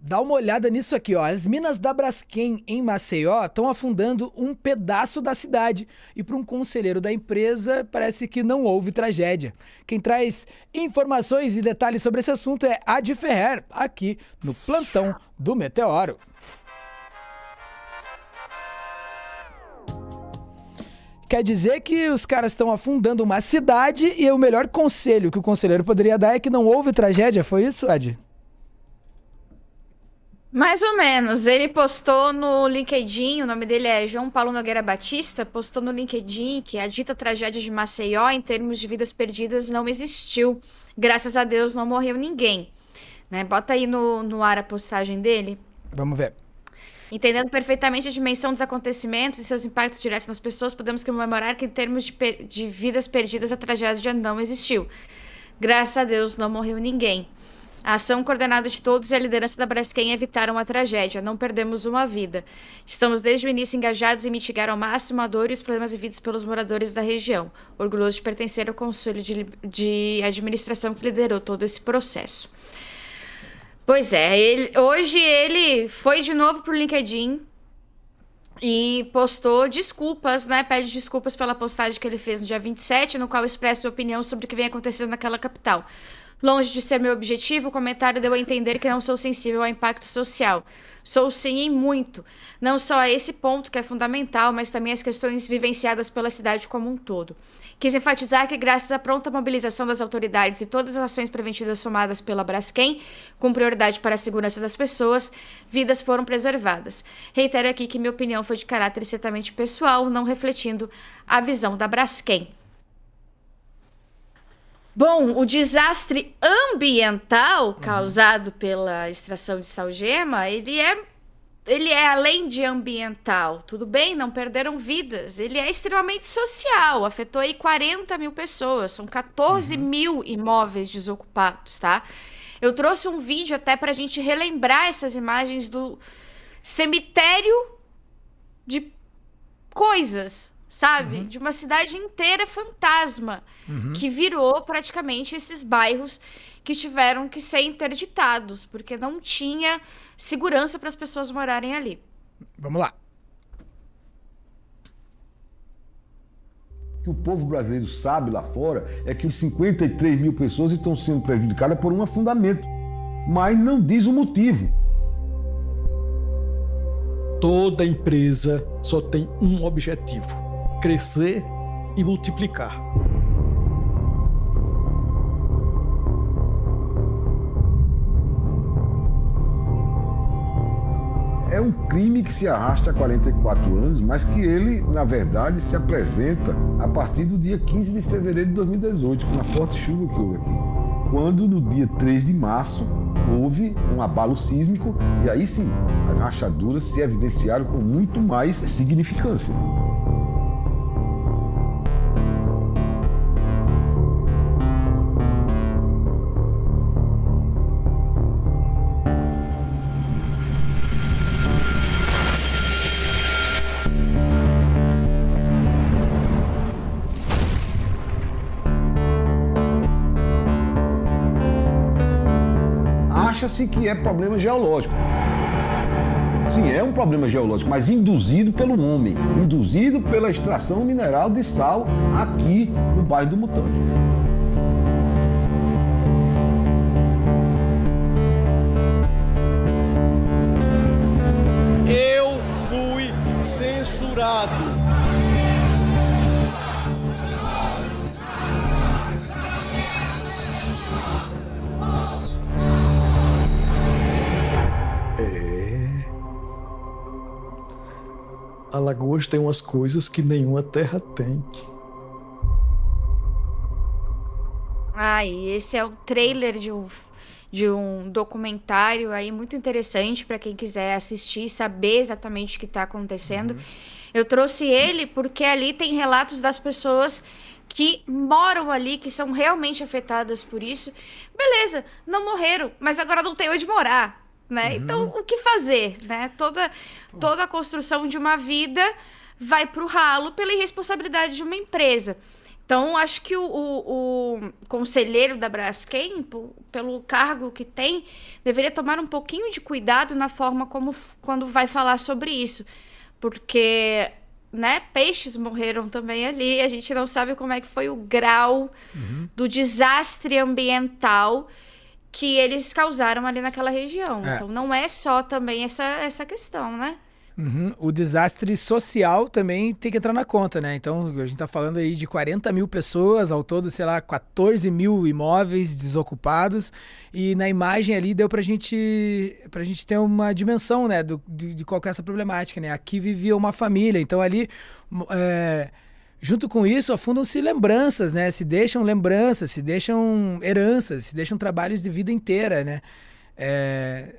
Dá uma olhada nisso aqui, ó. As minas da Braskem em Maceió estão afundando um pedaço da cidade. E para um conselheiro da empresa, parece que não houve tragédia. Quem traz informações e detalhes sobre esse assunto é Adi Ferrer, aqui no plantão do Meteoro. Quer dizer que os caras estão afundando uma cidade e o melhor conselho que o conselheiro poderia dar é que não houve tragédia, foi isso, Adi? Mais ou menos. Ele postou no LinkedIn, o nome dele é João Paulo Nogueira Batista, postou no LinkedIn que a dita tragédia de Maceió, em termos de vidas perdidas, não existiu. Graças a Deus não morreu ninguém. Né? Bota aí no, no ar a postagem dele. Vamos ver. Entendendo perfeitamente a dimensão dos acontecimentos e seus impactos diretos nas pessoas, podemos comemorar que, em termos de, de vidas perdidas, a tragédia não existiu. Graças a Deus não morreu ninguém. A ação coordenada de todos e a liderança da Braskem evitaram a tragédia. Não perdemos uma vida. Estamos desde o início engajados em mitigar ao máximo a dor e os problemas vividos pelos moradores da região. Orgulhoso de pertencer ao conselho de, de administração que liderou todo esse processo. Pois é, ele, hoje ele foi de novo para o LinkedIn e postou desculpas, né? Pede desculpas pela postagem que ele fez no dia 27, no qual expressa sua opinião sobre o que vem acontecendo naquela capital. Longe de ser meu objetivo, o comentário deu a entender que não sou sensível ao impacto social. Sou sim em muito, não só a esse ponto que é fundamental, mas também as questões vivenciadas pela cidade como um todo. Quis enfatizar que, graças à pronta mobilização das autoridades e todas as ações preventivas somadas pela Braskem, com prioridade para a segurança das pessoas, vidas foram preservadas. Reitero aqui que minha opinião foi de caráter certamente pessoal, não refletindo a visão da Braskem. Bom, o desastre ambiental causado uhum. pela extração de salgema, ele é ele é além de ambiental, tudo bem, não perderam vidas. Ele é extremamente social, afetou aí 40 mil pessoas, são 14 uhum. mil imóveis desocupados, tá? Eu trouxe um vídeo até para a gente relembrar essas imagens do cemitério de coisas sabe? Uhum. De uma cidade inteira fantasma, uhum. que virou praticamente esses bairros que tiveram que ser interditados, porque não tinha segurança para as pessoas morarem ali. Vamos lá. o povo brasileiro sabe lá fora é que 53 mil pessoas estão sendo prejudicadas por um afundamento, mas não diz o motivo. Toda empresa só tem um objetivo: crescer e multiplicar. É um crime que se arrasta há 44 anos, mas que ele, na verdade, se apresenta a partir do dia 15 de fevereiro de 2018, com a forte chuva que houve aqui. Quando, no dia 3 de março, houve um abalo sísmico e aí sim as rachaduras se evidenciaram com muito mais significância. acha-se que é problema geológico. Sim, é um problema geológico, mas induzido pelo homem, induzido pela extração mineral de sal aqui no bairro do Mutante. Eu fui censurado. Alagoas tem umas coisas que nenhuma terra tem. Ai, ah, esse é o trailer de um, de um documentário aí muito interessante para quem quiser assistir e saber exatamente o que está acontecendo. Uhum. Eu trouxe ele porque ali tem relatos das pessoas que moram ali, que são realmente afetadas por isso. Beleza, não morreram, mas agora não tem onde morar. Né? Uhum. Então, o que fazer? Né? Toda, toda a construção de uma vida vai para o ralo pela irresponsabilidade de uma empresa. Então, acho que o, o, o, conselheiro da Braskem, pelo cargo que tem, deveria tomar um pouquinho de cuidado na forma como quando vai falar sobre isso. Porque, né, peixes morreram também ali, a gente não sabe como é que foi o grau uhum. do desastre ambiental que eles causaram ali naquela região. É. Então não é só também essa, essa questão, né? Uhum. O desastre social também tem que entrar na conta, né? Então, a gente está falando aí de 40 mil pessoas, ao todo, sei lá, 14 mil imóveis desocupados. E na imagem ali deu para gente, a gente ter uma dimensão, né, do, de, de qual é essa problemática, né? Aqui vivia uma família, então ali. É Junto com isso, afundam-se lembranças, né? Se deixam lembranças, se deixam heranças, se deixam trabalhos de vida inteira, né? É,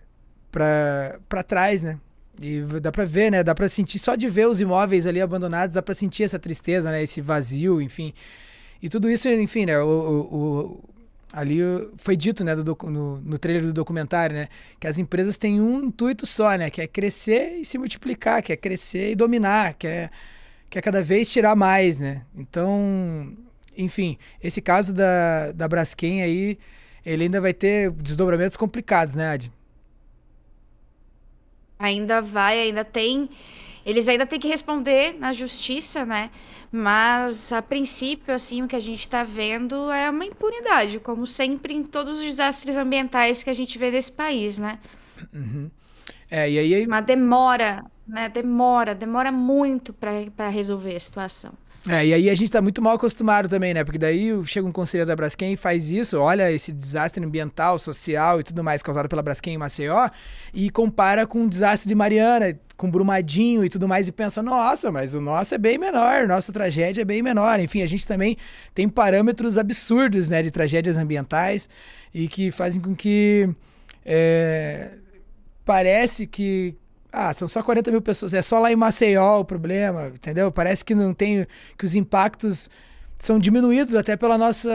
para trás, né? E dá para ver, né? Dá para sentir só de ver os imóveis ali abandonados, dá para sentir essa tristeza, né? Esse vazio, enfim. E tudo isso, enfim, né? o, o, o ali foi dito né, do, no, no trailer do documentário né, que as empresas têm um intuito só, né, que é crescer e se multiplicar, que é crescer e dominar, que é quer cada vez tirar mais, né? Então, enfim, esse caso da, da Braskem aí, ele ainda vai ter desdobramentos complicados, né, Ad? Ainda vai, ainda tem. Eles ainda têm que responder na justiça, né? Mas, a princípio, assim, o que a gente está vendo é uma impunidade, como sempre em todos os desastres ambientais que a gente vê nesse país, né? Uhum. É, e aí... Uma demora né? Demora, demora muito para resolver a situação. É, e aí a gente está muito mal acostumado também, né? Porque daí chega um conselheiro da Braskem e faz isso, olha esse desastre ambiental, social e tudo mais causado pela Braskem em Maceió e compara com o desastre de Mariana, com Brumadinho e tudo mais e pensa, nossa, mas o nosso é bem menor, nossa tragédia é bem menor. Enfim, a gente também tem parâmetros absurdos, né, de tragédias ambientais e que fazem com que é, parece que ah, são só 40 mil pessoas, é só lá em Maceió o problema, entendeu? Parece que não tem. que os impactos são diminuídos até pela nossa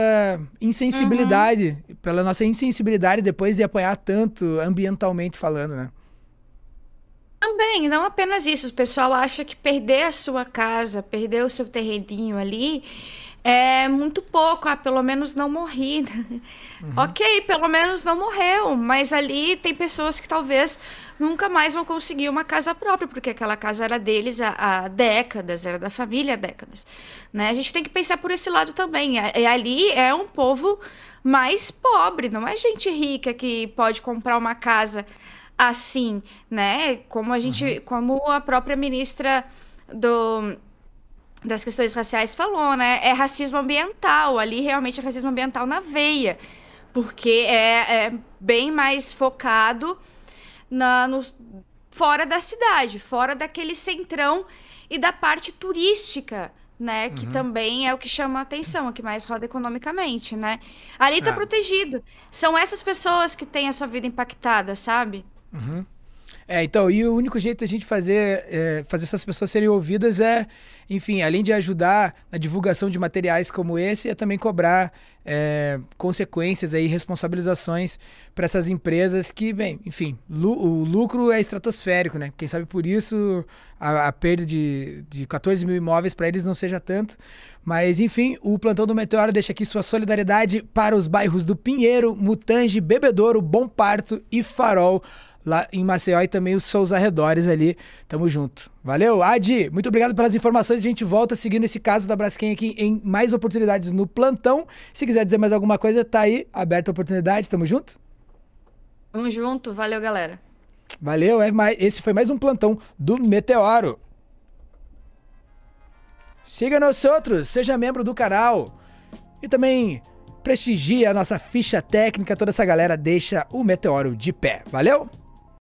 insensibilidade, uhum. pela nossa insensibilidade depois de apanhar tanto ambientalmente falando, né? Também, não apenas isso. O pessoal acha que perder a sua casa, perder o seu terreninho ali, é muito pouco. Ah, pelo menos não morri. Né? Uhum. Ok, pelo menos não morreu, mas ali tem pessoas que talvez nunca mais vão conseguir uma casa própria, porque aquela casa era deles há, há décadas, era da família há décadas. Né? A gente tem que pensar por esse lado também. E é, é ali é um povo mais pobre, não é gente rica que pode comprar uma casa assim, né? Como a gente, uhum. como a própria ministra do das questões raciais falou, né? É racismo ambiental, ali realmente é racismo ambiental na veia. Porque é, é bem mais focado na, no, fora da cidade, fora daquele centrão e da parte turística, né? Uhum. Que também é o que chama a atenção, é o que mais roda economicamente, né? Ali tá é. protegido. São essas pessoas que têm a sua vida impactada, sabe? Uhum. É, então, e o único jeito da gente fazer, é, fazer essas pessoas serem ouvidas é, enfim, além de ajudar na divulgação de materiais como esse, é também cobrar é, consequências aí, responsabilizações para essas empresas que, bem, enfim, lu o lucro é estratosférico, né? Quem sabe por isso a, a perda de, de 14 mil imóveis para eles não seja tanto. Mas, enfim, o Plantão do Meteoro deixa aqui sua solidariedade para os bairros do Pinheiro, Mutange, Bebedouro, Bom Parto e Farol, lá em Maceió e também os seus arredores ali. Tamo junto. Valeu, Adi. Muito obrigado pelas informações. A gente volta seguindo esse caso da Braskem aqui em mais oportunidades no plantão. Se quiser dizer mais alguma coisa, tá aí, aberta a oportunidade. Tamo junto? Tamo junto. Valeu, galera. Valeu. É mais... Esse foi mais um plantão do Meteoro. Siga nos outros, seja membro do canal. E também prestigia a nossa ficha técnica, toda essa galera deixa o Meteoro de pé. Valeu?